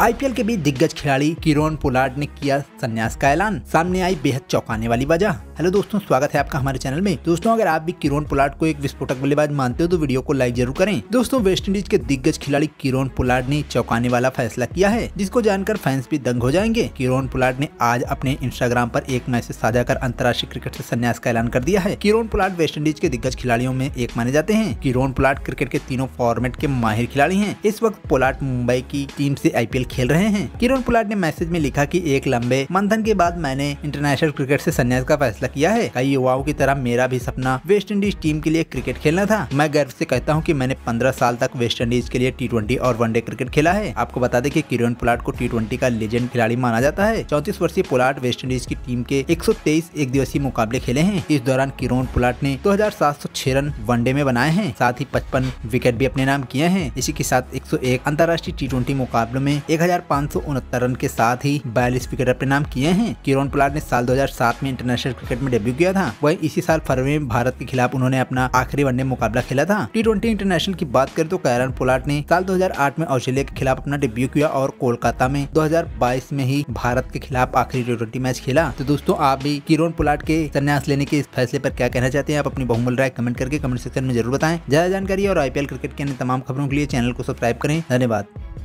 IPL के बीच दिग्गज खिलाड़ी किरोन पोलार्ड ने किया संन्यास का ऐलान सामने आई बेहद चौंकाने वाली वजह हेलो दोस्तों स्वागत है आपका हमारे चैनल में दोस्तों अगर आप भी किरोन पोलार्ड को एक विस्फोटक बल्लेबाज मानते हो तो वीडियो को लाइक जरूर करें दोस्तों वेस्ट इंडीज के दिग्गज खिलाड़ी किरोन पोलार्ड ने चौकाने वाला फैसला किया है जिसको जानकर फैंस भी दंग हो जाएंगे किरोन पोलार्ड ने आज अपने इंस्टाग्राम आरोप एक मैसेज साझा कर अंतर्राष्ट्रीय क्रिकेट ऐसी संन्यास का ऐलान कर दिया है किरोन पोलार्ड इंडीज के दिग्गज खिलाड़ियों में एक माने जाते हैं किरोन पोलार्ड क्रिकेट के तीनों फॉर्मेट के माहिर खिलाड़ी है इस वक्त पोलार्ड मुंबई की टीम ऐसी आई खेल रहे हैं किरण पुलाट ने मैसेज में लिखा कि एक लंबे मंथन के बाद मैंने इंटरनेशनल क्रिकेट से संन्यास का फैसला किया है कई युवाओं की तरह मेरा भी सपना वेस्ट इंडीज टीम के लिए क्रिकेट खेलना था मैं गर्व ऐसी कहता हूँ की मैंने पंद्रह साल तक वेस्ट इंडीज के लिए टी और वनडे क्रिकेट खेला है आपको बता दें की किरण पुलाट को टी का लेजेंड खिलाड़ी माना जाता है चौतीस वर्षीय पुलाट वेस्ट इंडीज की टीम के एक एक दिवसीय मुकाबले खेले हैं इस दौरान किरण पुलाट ने दो रन वनडे में बनाए हैं साथ ही 55 विकेट भी अपने नाम किए हैं इसी के साथ 101 अंतर्राष्ट्रीय टी मुकाबलों में एक रन के साथ ही बयालीस विकेट अपने नाम किए हैं किरण पुलाट ने साल 2007 में इंटरनेशनल क्रिकेट में डेब्यू किया था वहीं इसी साल फरवरी में भारत के खिलाफ उन्होंने अपना आखिरी वनडे मुकाबला खेला था टी इंटरनेशनल की बात करें तो कैरन पुलाट ने साल दो में ऑस्ट्रेलिया के खिलाफ अपना डेब्यू किया और कोलकाता में दो में ही भारत के खिलाफ आखिरी टी मैच खेला तो दोस्तों आप भी किरण पुलाट के संन्यास लेने के इस फैसले पर क्या कहना चाहते हैं आप अपनी बहुमल राय कमेंट करके कमेंट सेक्शन में जरूर बताएं ज्यादा जानकारी और आईपीएल क्रिकेट के अन्य तमाम खबरों के लिए चैनल को सब्सक्राइब करें धन्यवाद